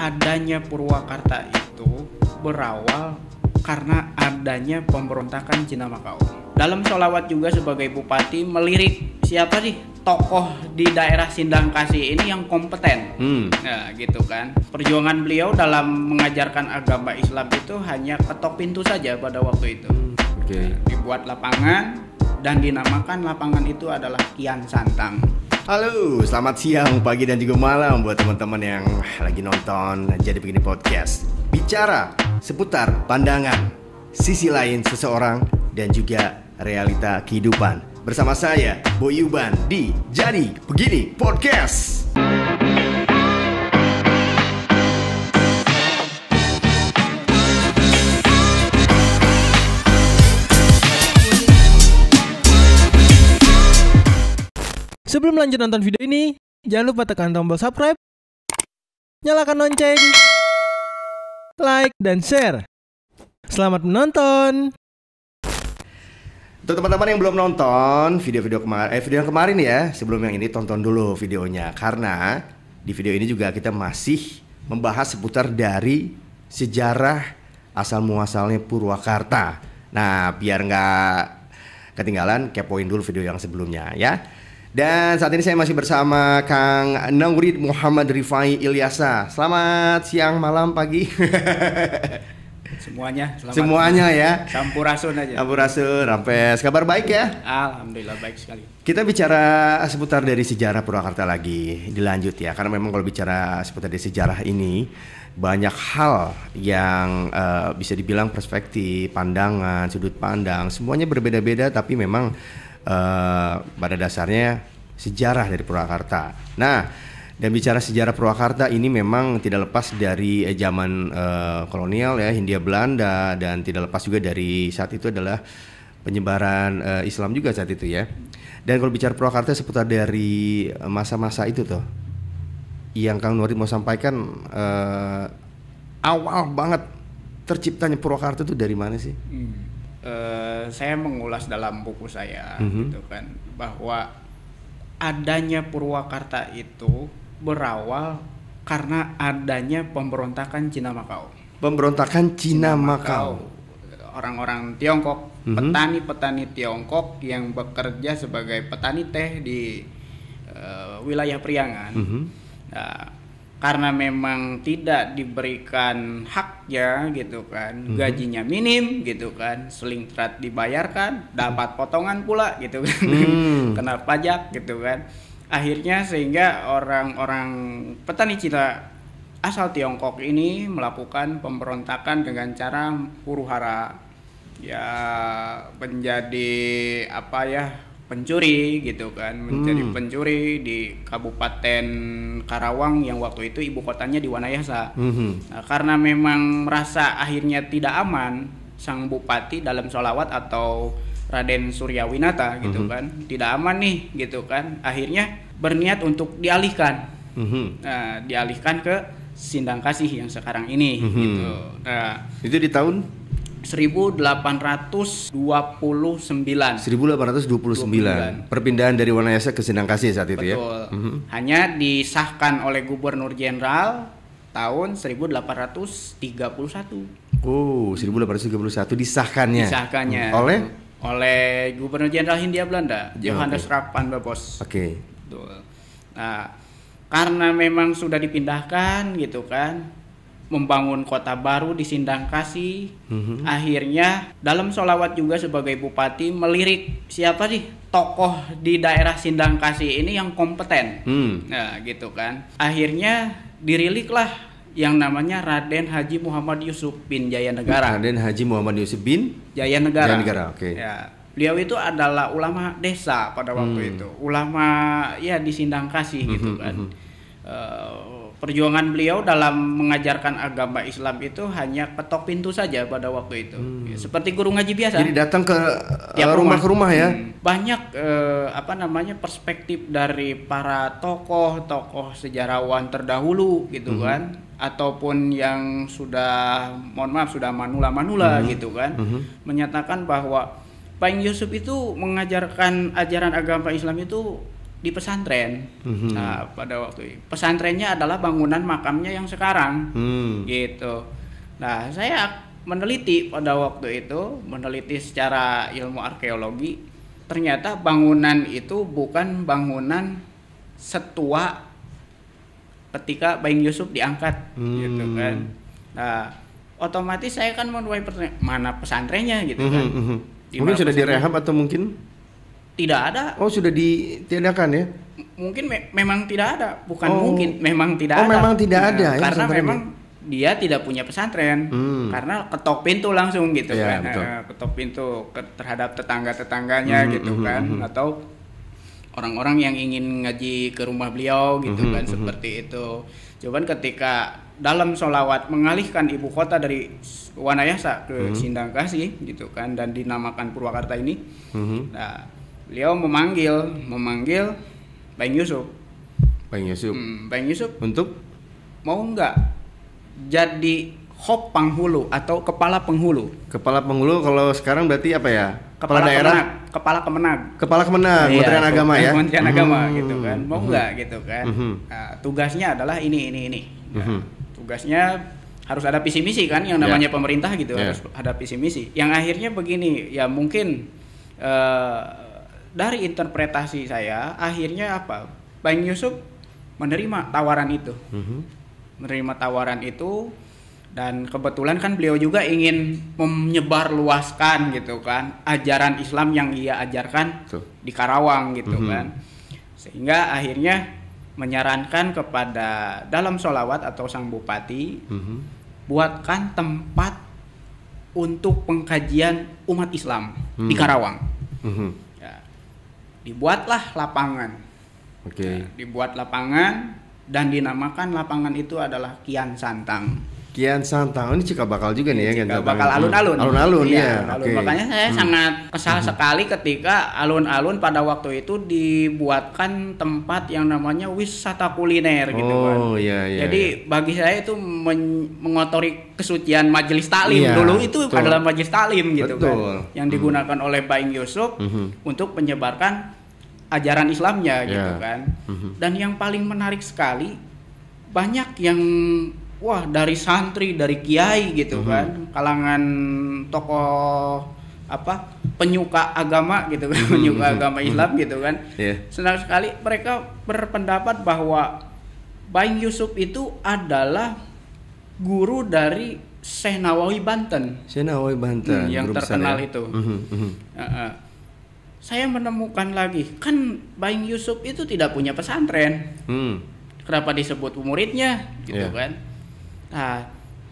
adanya Purwakarta itu berawal karena adanya pemberontakan Cina Makau. Dalam sholawat juga sebagai bupati melirik siapa sih tokoh di daerah Sindang Kasih ini yang kompeten, hmm. nah, gitu kan. Perjuangan beliau dalam mengajarkan agama Islam itu hanya ketok pintu saja pada waktu itu. Hmm. Okay. Nah, dibuat lapangan dan dinamakan lapangan itu adalah Kian Santang. Halo, selamat siang, pagi dan juga malam buat teman-teman yang lagi nonton Jadi Begini Podcast. Bicara seputar pandangan, sisi lain seseorang dan juga realita kehidupan. Bersama saya, Boyuban di Jadi Begini Podcast. Sebelum lanjut nonton video ini, jangan lupa tekan tombol subscribe, nyalakan lonceng, like, dan share. Selamat menonton! Untuk teman-teman yang belum nonton video-video kemarin, eh, video yang kemarin ya, sebelum yang ini tonton dulu videonya. Karena di video ini juga kita masih membahas seputar dari sejarah asal muasalnya Purwakarta. Nah, biar nggak ketinggalan, kepoin dulu video yang sebelumnya ya. Dan saat ini saya masih bersama Kang Naurid Muhammad Rifai Ilyasa. Selamat siang, malam, pagi. Semuanya, selamat. Semuanya ya. rasun aja. rasun. Rampes. Kabar baik ya? Alhamdulillah baik sekali. Kita bicara seputar dari sejarah Purwakarta lagi, dilanjut ya. Karena memang kalau bicara seputar dari sejarah ini, banyak hal yang uh, bisa dibilang perspektif, pandangan, sudut pandang, semuanya berbeda-beda tapi memang Eh, pada dasarnya sejarah dari Purwakarta. Nah, dan bicara sejarah Purwakarta ini memang tidak lepas dari eh, zaman eh, kolonial ya Hindia Belanda dan tidak lepas juga dari saat itu adalah penyebaran eh, Islam juga saat itu ya. Dan kalau bicara Purwakarta seputar dari masa-masa itu tuh yang Kang Nurit mau sampaikan eh, awal banget terciptanya Purwakarta itu dari mana sih? Hmm. Eh, saya mengulas dalam buku saya mm -hmm. gitu kan bahwa adanya Purwakarta itu berawal karena adanya pemberontakan Cina Makau. Pemberontakan Cina, Cina Makau. Orang-orang Tiongkok, mm-hmm. petani-petani Tiongkok yang bekerja sebagai petani teh di uh, wilayah Priangan. Mm-hmm. Nah, karena memang tidak diberikan haknya gitu kan hmm. gajinya minim gitu kan selingtrat dibayarkan dapat potongan pula gitu kan hmm. kena pajak gitu kan akhirnya sehingga orang-orang petani Cina asal Tiongkok ini melakukan pemberontakan dengan cara huru hara ya menjadi apa ya pencuri gitu kan menjadi hmm. pencuri di Kabupaten Karawang yang waktu itu ibu kotanya di Wanayasa hmm. nah, karena memang merasa akhirnya tidak aman sang bupati dalam sholawat atau Raden Suryawinata gitu hmm. kan tidak aman nih gitu kan akhirnya berniat untuk dialihkan hmm. nah, dialihkan ke Sindang Kasih yang sekarang ini hmm. gitu nah, itu di tahun 1829. 1829. 29. Perpindahan dari Wanayasa ke Sindangkasih saat itu ya. Betul. ya. Hanya disahkan oleh Gubernur Jenderal tahun 1831. Oh, 1831 disahkannya. Disahkannya. Hmm. Oleh oleh Gubernur Jenderal Hindia Belanda, oh, Johannes okay. Rapan Babos. Oke. Okay. Nah, karena memang sudah dipindahkan gitu kan membangun kota baru di Sindangkasi. Mm-hmm. Akhirnya dalam sholawat juga sebagai bupati melirik siapa sih tokoh di daerah Sindang Kasih ini yang kompeten. Mm. Nah, gitu kan. Akhirnya diriliklah yang namanya Raden Haji Muhammad Yusuf bin Jayanegara. Raden Haji Muhammad Yusuf bin Jayanegara. Jayanegara, oke. Okay. Ya. Beliau itu adalah ulama desa pada waktu hmm. itu, ulama ya di Sindang Kasih gitu mhm, kan. -hmm. uh, perjuangan beliau dalam mengajarkan agama Islam itu hanya ketok pintu saja pada waktu itu hmm. seperti guru ngaji biasa jadi datang ke tiap eh, rumah, rumah ke rumah ya hmm. banyak eh, apa namanya perspektif dari para tokoh-tokoh sejarawan terdahulu gitu hmm. kan ataupun yang sudah mohon maaf sudah manula-manula hmm. gitu kan hmm. menyatakan bahwa Pak Yusuf itu mengajarkan ajaran agama Islam itu di pesantren. Mm-hmm. Nah, pada waktu itu pesantrennya adalah bangunan makamnya yang sekarang. Mm. Gitu. Nah, saya meneliti pada waktu itu, meneliti secara ilmu arkeologi, ternyata bangunan itu bukan bangunan setua ketika Baing Yusuf diangkat mm. gitu hmm. kan. Nah, otomatis saya kan menuai pertanyaan mana pesantrennya gitu mm-hmm. kan. Mm-hmm. Mungkin sudah direhab atau mungkin tidak ada. Oh, sudah ditiadakan ya? mungkin me memang tidak ada, bukan oh. mungkin, memang tidak oh, ada. Oh, memang tidak ada nah, ya, karena memang dia tidak punya pesantren hmm. karena ketok pintu langsung gitu ya, kan betul. Eh, ketok pintu ke, terhadap tetangga tetangganya mm -hmm, gitu mm -hmm, kan mm -hmm. atau orang-orang yang ingin ngaji ke rumah beliau gitu mm -hmm, kan mm -hmm. seperti itu cuman ketika dalam solawat mengalihkan ibu kota dari Wanayasa ke mm -hmm. Sindangkasih gitu kan dan dinamakan Purwakarta ini mm -hmm. nah beliau memanggil memanggil Bang Yusuf Bang Yusuf hmm, Bang Yusuf untuk mau nggak jadi Hop Penghulu atau Kepala Penghulu. Kepala Penghulu kalau sekarang berarti apa ya? Kepala, Kepala daerah, Kemenag. Kepala Kemenag. Kepala Kemenag, iya, Kementerian Agama ya. Kementerian hmm Agama gitu kan. Mau hmm. nggak hmm gitu kan? hmm Nah, tugasnya adalah ini ini ini. Nah, hmm Tugasnya harus ada visi misi kan yang ya. namanya yeah. pemerintah gitu yeah. harus ada visi misi. Yang akhirnya begini, ya mungkin eh, dari interpretasi saya akhirnya apa Bang Yusuf menerima tawaran itu mm-hmm. menerima tawaran itu dan kebetulan kan beliau juga ingin menyebar luaskan gitu kan ajaran Islam yang ia ajarkan Tuh. di Karawang gitu mm-hmm. kan sehingga akhirnya menyarankan kepada dalam solawat atau sang bupati mm-hmm. buatkan tempat untuk pengkajian umat Islam mm-hmm. di mhm. Karawang. Mm-hmm dibuatlah lapangan. Oke. Okay. Dibuat lapangan dan dinamakan lapangan itu adalah Kian Santang. Kian Santang ini cika bakal juga nih ya iya, Kian Bakal hmm. alun-alun. Alun-alun ya. ya. Alun. Okay. Makanya saya hmm. sangat kesal hmm. sekali ketika alun-alun pada waktu itu dibuatkan tempat yang namanya wisata kuliner gitu oh, gitu kan. Oh iya iya. Jadi ya. bagi saya itu men mengotori kesucian majelis taklim. Ya, Dulu itu betul. adalah majelis taklim gitu kan, betul. kan. Yang hmm. digunakan hmm. oleh Baing Yusuf hmm. untuk menyebarkan ajaran Islamnya yeah. gitu iya. kan. Hmm. Dan yang paling menarik sekali banyak yang wah dari santri dari kiai gitu mm -hmm. kan kalangan tokoh apa penyuka agama gitu kan mm -hmm. penyuka agama Islam mm -hmm. gitu kan yeah. senang sekali mereka berpendapat bahwa Baing Yusuf itu adalah guru dari Syekh Nawawi Banten Syekh Nawawi Banten hmm, yang terkenal ya. itu mm -hmm. uh -uh. saya menemukan lagi kan Baing Yusuf itu tidak punya pesantren mm. kenapa disebut muridnya gitu yeah. kan Nah,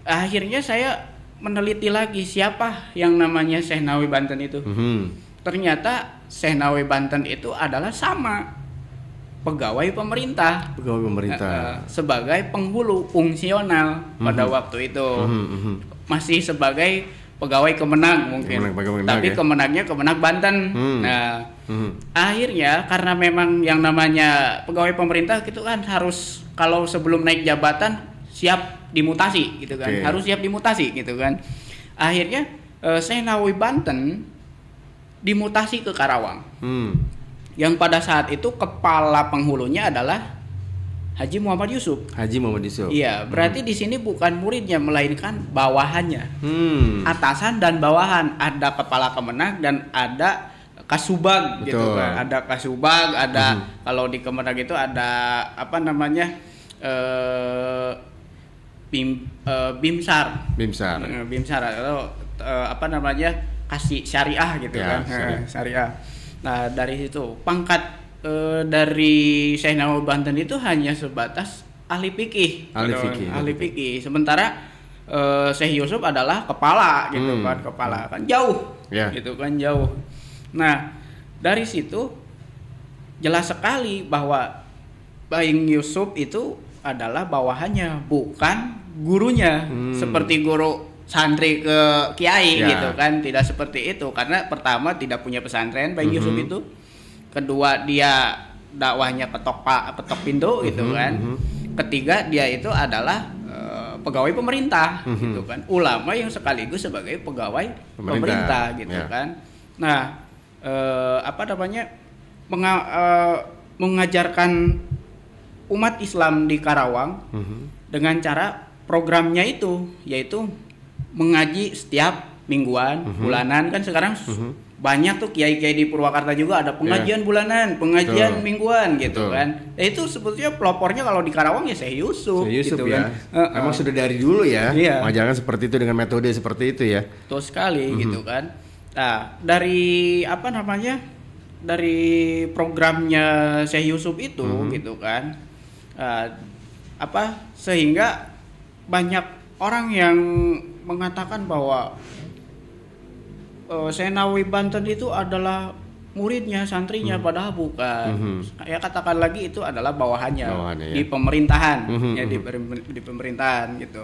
akhirnya saya meneliti lagi siapa yang namanya Syekh Nawawi Banten itu. Mm-hmm. Ternyata Syekh Nawawi Banten itu adalah sama pegawai pemerintah, pegawai pemerintah uh, sebagai penghulu fungsional mm-hmm. pada mhm. waktu itu. Mm-hmm. Masih sebagai pegawai kemenang mungkin. Kemenang, kemenang, Tapi ya? kemenangnya kemenang Banten. Hmm. Nah, hmm. akhirnya karena memang yang namanya pegawai pemerintah itu kan harus kalau sebelum naik jabatan siap dimutasi gitu kan okay. harus siap dimutasi gitu kan akhirnya uh, eh, Senawi Banten dimutasi ke Karawang hmm. yang pada saat itu kepala penghulunya adalah Haji Muhammad Yusuf. Haji Muhammad Yusuf. Iya, hmm. berarti hmm. di sini bukan muridnya melainkan bawahannya. Hmm. Atasan dan bawahan ada kepala kemenang dan ada kasubag gitu Betul. gitu kan. Ada kasubag, ada hmm. kalau di kemenang itu ada apa namanya? eh Bim uh, Bimsar. Bimsar. Eh, Bimsar atau uh, apa namanya? kasih syariah gitu ya, kan. Syariah. syariah. Nah, dari situ pangkat uh, dari Syekh Nawawi Banten itu hanya sebatas ahli fikih. Ahli gitu kan. fikih. Ahli fikih. Sementara uh, Syekh Yusuf adalah kepala gitu hmm. kan, kepala kan jauh. ya. Gitu kan jauh. Nah, dari situ jelas sekali bahwa Baing Yusuf itu adalah bawahannya bukan gurunya hmm. seperti guru santri ke kiai ya. gitu kan tidak seperti itu karena pertama tidak punya pesantren Bayi mm -hmm. Yusuf itu kedua dia dakwahnya petok pak petok pintu -hmm. gitu kan -hmm. ketiga dia itu adalah eh, pegawai pemerintah mm -hmm. gitu kan ulama yang sekaligus sebagai pegawai pemerintah, pemerintah gitu yeah. kan nah uh, apa namanya menga eh, mengajarkan umat Islam di Karawang mm -hmm. dengan cara programnya itu yaitu mengaji setiap mingguan, mm -hmm. bulanan kan sekarang mm -hmm. banyak tuh kiai-kiai di Purwakarta juga ada iya. pengajian yeah. bulanan, pengajian Betul. mingguan gitu Betul. kan. Ya, itu sebetulnya pelopornya kalau di Karawang ya saya Yusuf, Syekh Yusuf gitu ya. kan. Uh -uh. Emang sudah dari dulu ya yeah. mengajarkan seperti itu dengan metode seperti itu ya. Betul sekali mm -hmm. gitu kan. Nah, dari apa namanya? Dari programnya Syekh Yusuf itu mm -hmm. gitu kan Eh, apa sehingga banyak orang yang mengatakan bahwa uh, Senawi Banten itu adalah muridnya, santrinya, hmm. padahal bukan. Hmm. Ya katakan lagi itu adalah bawahannya, bawahannya ya. di pemerintahan, hmm. hmm ya di, hmm. di pemerintahan gitu.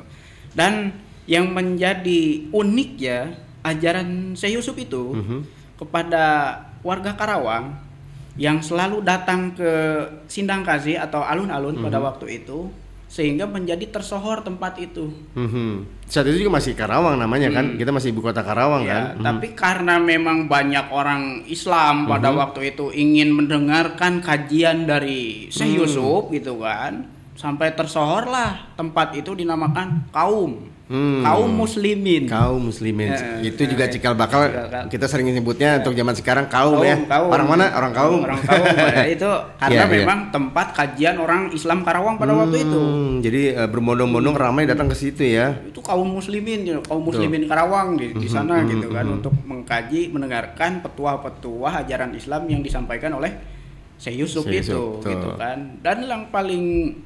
Dan yang menjadi unik ya ajaran Syekh itu hmm, hmm. kepada warga Karawang yang selalu datang ke Sindang kazi atau alun-alun hmm. pada mhm. waktu itu sehingga menjadi tersohor tempat itu. Hmm. Saat itu juga masih Karawang namanya kan? hmm. kan, kita masih ibu kota Karawang ya, kan. Hmm. Tapi karena memang banyak orang Islam pada hmm. waktu itu ingin mendengarkan kajian dari Syekh hmm. Yusuf gitu kan, sampai tersohorlah tempat itu dinamakan kaum hmm. kaum muslimin. Kaum muslimin. Ya, itu ya, juga eh, cikal bakal, cikal kita sering nyebutnya ya. untuk zaman sekarang kaum, ya. kaum ya. Kaum. Orang mana? Orang kaum. Orang kaum. Ya. itu karena ya, memang tempat kajian orang Islam Karawang pada hmm, waktu itu. Hmm, jadi uh, berbondong hmm. ramai datang ke situ ya. Itu kaum muslimin, ya, kaum muslimin Tuh. Karawang di, di hmm, sana hmm, gitu kan hmm, hmm. untuk mengkaji, mendengarkan petua-petua ajaran Islam yang disampaikan oleh Syekh Yusuf, Yusuf itu tuh. gitu kan. Dan yang paling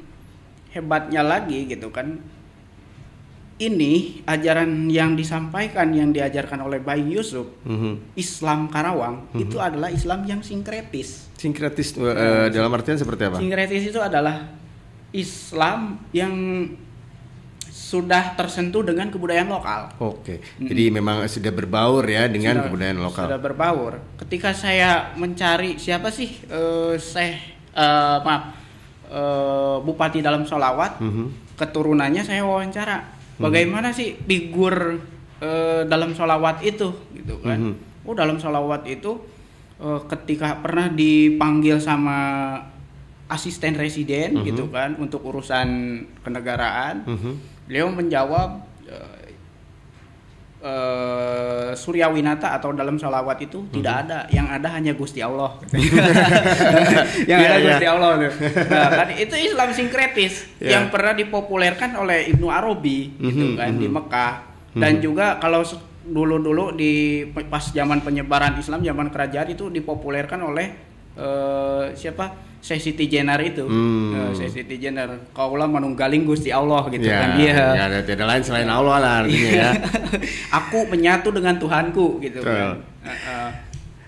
hebatnya lagi gitu kan ini ajaran yang disampaikan yang diajarkan oleh Bayi Yusuf mm-hmm. Islam Karawang mm-hmm. itu adalah Islam yang sinkretis. Sinkretis uh, dalam artian seperti apa? Sinkretis itu adalah Islam yang sudah tersentuh dengan kebudayaan lokal. Oke, mm jadi memang sudah berbaur ya dengan sudah, kebudayaan lokal. Sudah berbaur. Ketika saya mencari siapa sih uh, eh, saya uh, eh, maaf uh, Bupati dalam Solawat, mm-hmm. keturunannya saya wawancara Hmm. Bagaimana sih figur uh, dalam sholawat itu gitu kan? Hmm. Oh dalam sholawat itu uh, ketika pernah dipanggil sama asisten residen hmm. gitu kan untuk urusan kenegaraan, hmm. beliau menjawab eh, uh, eh, Surya Winata atau dalam sholawat itu hmm. tidak ada yang ada hanya Gusti Allah yang yeah, ada yeah. Gusti iya. Allah nah kan itu Islam sinkretis yeah. yang pernah dipopulerkan oleh Ibnu Arabi mm-hmm, gitu mhm, kan mm-hmm. di mhm. Mekah mm-hmm. dan juga kalau dulu-dulu di pas zaman penyebaran Islam zaman kerajaan itu dipopulerkan oleh uh, siapa Sesiti Jenner itu, hmm. Eh, Sesiti Jenner, kaulah menunggaling Gusti Allah gitu ya, kan dia. Ya, ada tidak lain selain Allah lah artinya ya. Aku menyatu dengan Tuhanku gitu kan. uh.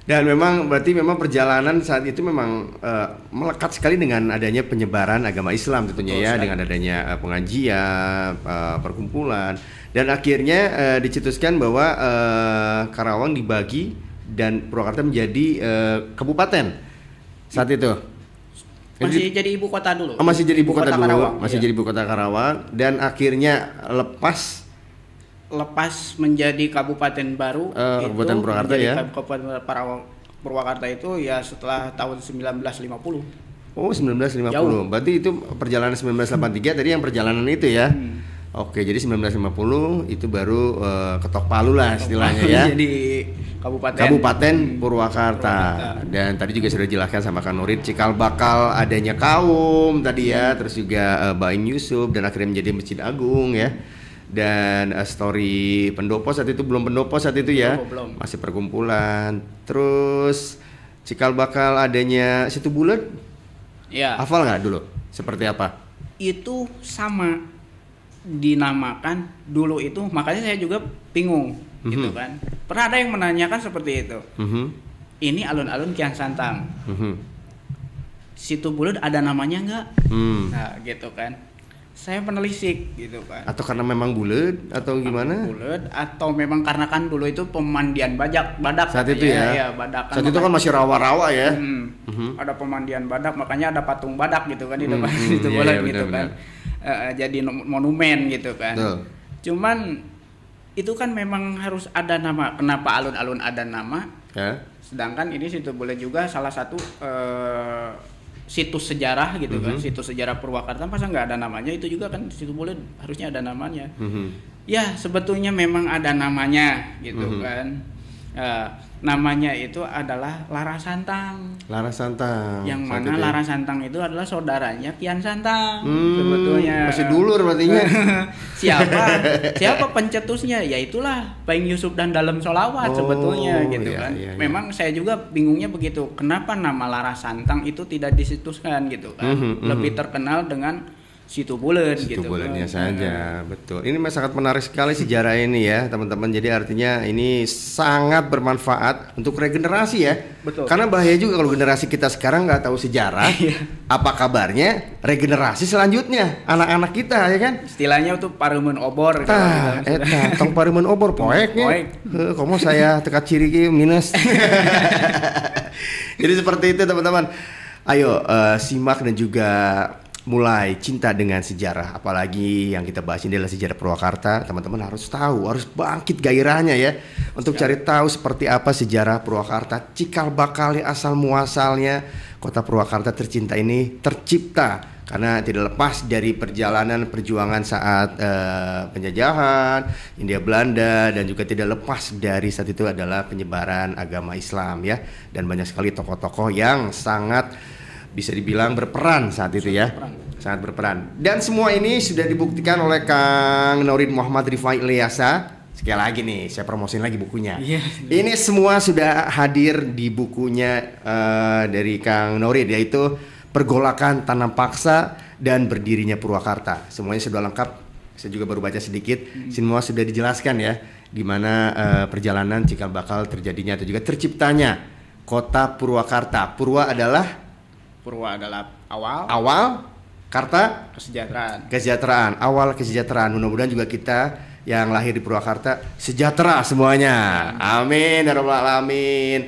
Dan memang berarti memang perjalanan saat itu memang uh, melekat sekali dengan adanya penyebaran agama Islam tentunya Betul, ya, sekali. dengan adanya uh, pengajian, uh, perkumpulan, dan akhirnya uh, dicetuskan bahwa uh, Karawang dibagi dan Purwakarta menjadi uh, kabupaten saat itu. Kan masih jadi, gitu. jadi ibu kota dulu. Oh, masih jadi ibu, ibu kota, kota dulu, Karawang. masih iya. jadi ibu kota Karawang dan akhirnya lepas lepas menjadi kabupaten baru uh, itu Kabupaten Purwakarta ya. Kabupaten Parawang, Purwakarta itu ya setelah tahun 1950. Oh, 1950. Jauh. Berarti itu perjalanan 1983 tadi yang perjalanan itu ya. Hmm Oke, jadi 1950 itu baru uh, ketok palu lah istilahnya ya. Jadi kabupaten Kabupaten hmm. Purwakarta. Purwakarta. Dan tadi juga sudah jelaskan sama Kak Norit cikal bakal adanya kaum tadi ya, hmm. terus juga uh, eh, Baim Yusuf dan akhirnya menjadi Masjid Agung ya. Dan uh, story pendopo saat itu belum pendopo saat itu ya. Belum, Masih perkumpulan. Terus cikal bakal adanya situ bulat? Ya. Hafal nggak dulu? Seperti apa? Itu sama dinamakan dulu itu makanya saya juga bingung mm -hmm. gitu mhm. kan pernah ada yang menanyakan seperti itu mm -hmm. ini alun-alun kian santang mm -hmm. situ bulut ada namanya nggak mm. nah gitu kan saya penelisik gitu kan atau karena memang bulut atau gimana bulut atau memang karena kan dulu itu pemandian bajak badak saat itu ya, ya, ya badak kan saat itu kan masih rawa-rawa ya hmm, mm -hmm. ada pemandian badak makanya ada patung badak gitu kan di hmm, depan hmm, itu boleh yeah, gitu benar, kan benar uh, jadi monumen gitu kan. Betul. Cuman itu kan memang harus ada nama. Kenapa alun-alun ada nama? Yeah. Sedangkan ini situ boleh juga salah satu uh, situs sejarah gitu mm -hmm. kan, mhm. situs sejarah Purwakarta masa nggak ada namanya? Itu juga kan situ boleh harusnya ada namanya. Mm -hmm. Ya sebetulnya memang ada namanya gitu mm -hmm. kan Eh, namanya itu adalah Lara Santang. Lara Santang. Yang mana Larasantang ya. Lara Santang itu adalah saudaranya Kian Santang hmm, sebetulnya. Masih dulur artinya. siapa? siapa pencetusnya? Ya itulah Bang Yusuf dan Dalam Solawat oh, sebetulnya gitu iya, kan. Iya, iya. Memang saya juga bingungnya begitu. Kenapa nama Lara Santang itu tidak disituskan gitu kan? Mm -hmm, Lebih mm -hmm. terkenal dengan situ bulan situ gitu. bulannya kan. saja nah. betul ini memang sangat menarik sekali sejarah ini ya teman-teman jadi artinya ini sangat bermanfaat untuk regenerasi ya betul karena bahaya juga kalau generasi kita sekarang nggak tahu sejarah iya. apa kabarnya regenerasi selanjutnya anak-anak kita ya kan istilahnya itu parumen obor gitu. tah eta tong parumen obor poeknya poek. Ya. kamu saya teka ciri minus jadi seperti itu teman-teman ayo uh, simak dan juga mulai cinta dengan sejarah, apalagi yang kita bahas ini adalah sejarah Purwakarta, teman-teman harus tahu, harus bangkit gairahnya ya untuk cari tahu seperti apa sejarah Purwakarta, cikal bakalnya asal muasalnya kota Purwakarta tercinta ini tercipta karena tidak lepas dari perjalanan perjuangan saat uh, penjajahan India Belanda dan juga tidak lepas dari saat itu adalah penyebaran agama Islam ya dan banyak sekali tokoh-tokoh yang sangat bisa dibilang berperan saat itu ya. Sangat berperan. Dan semua ini sudah dibuktikan oleh Kang Norin Muhammad Rifai Ilyasa sekali lagi nih saya promosin lagi bukunya yeah. ini semua sudah hadir di bukunya uh, dari Kang Norin yaitu pergolakan tanam paksa dan berdirinya Purwakarta semuanya sudah lengkap saya juga baru baca sedikit hmm. semua sudah dijelaskan ya gimana uh, eh, perjalanan cikal bakal terjadinya atau juga terciptanya kota Purwakarta Purwa adalah Purwa adalah awal. Awal. Karta kesejahteraan. Kesejahteraan, awal kesejahteraan. Mudah-mudahan juga kita yang lahir di Purwakarta sejahtera semuanya. Amin amin, ya amin. alamin.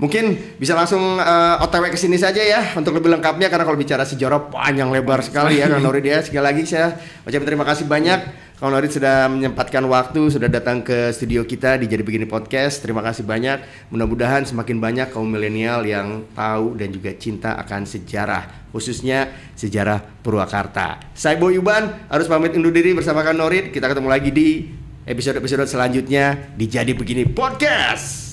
Mungkin bisa langsung uh, eh, OTW ke sini saja ya untuk lebih lengkapnya karena kalau bicara sejarah panjang lebar sekali ya Kang Nuri dia. Ya. Sekali lagi saya ucapkan terima kasih banyak Kang Norit sudah menyempatkan waktu, sudah datang ke studio kita di Jadi Begini Podcast. Terima kasih banyak. Mudah-mudahan semakin banyak kaum milenial yang tahu dan juga cinta akan sejarah, khususnya sejarah Purwakarta. Saya Boy Uban, harus pamit undur diri bersama Kang Norit. Kita ketemu lagi di episode-episode selanjutnya di Jadi Begini Podcast.